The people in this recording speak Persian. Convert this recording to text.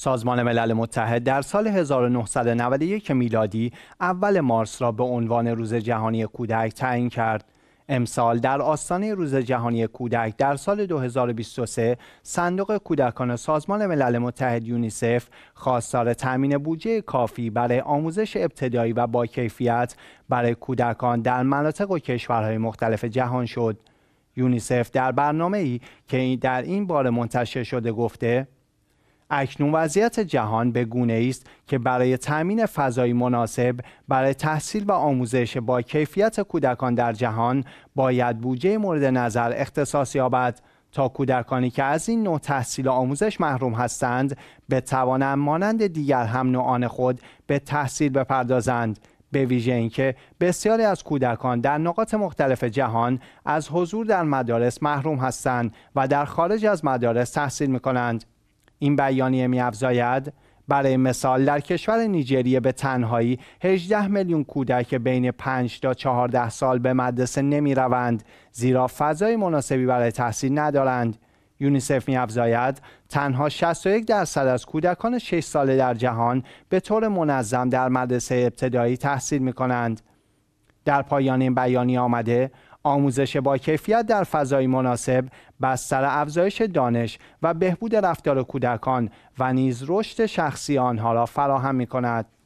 سازمان ملل متحد در سال 1991 میلادی اول مارس را به عنوان روز جهانی کودک تعیین کرد. امسال در آستانه روز جهانی کودک در سال 2023 صندوق کودکان سازمان ملل متحد یونیسف خواستار تامین بودجه کافی برای آموزش ابتدایی و با کیفیت برای کودکان در مناطق و کشورهای مختلف جهان شد. یونیسف در برنامه ای که در این بار منتشر شده گفته اکنون وضعیت جهان به گونه است که برای تأمین فضایی مناسب برای تحصیل و آموزش با کیفیت کودکان در جهان باید بودجه مورد نظر اختصاص یابد تا کودکانی که از این نوع تحصیل و آموزش محروم هستند بتوانند مانند دیگر هم نوعان خود به تحصیل بپردازند به ویژه اینکه بسیاری از کودکان در نقاط مختلف جهان از حضور در مدارس محروم هستند و در خارج از مدارس تحصیل می کنند. این بیانیه میافزاید برای مثال در کشور نیجریه به تنهایی 18 میلیون کودک بین 5 تا 14 سال به مدرسه نمی زیرا فضای مناسبی برای تحصیل ندارند یونیسف میافزاید تنها 61 درصد از کودکان 6 ساله در جهان به طور منظم در مدرسه ابتدایی تحصیل می کنند. در پایان این بیانیه آمده آموزش با کیفیت در فضای مناسب بستر افزایش دانش و بهبود رفتار کودکان و نیز رشد شخصی آنها را فراهم می کند.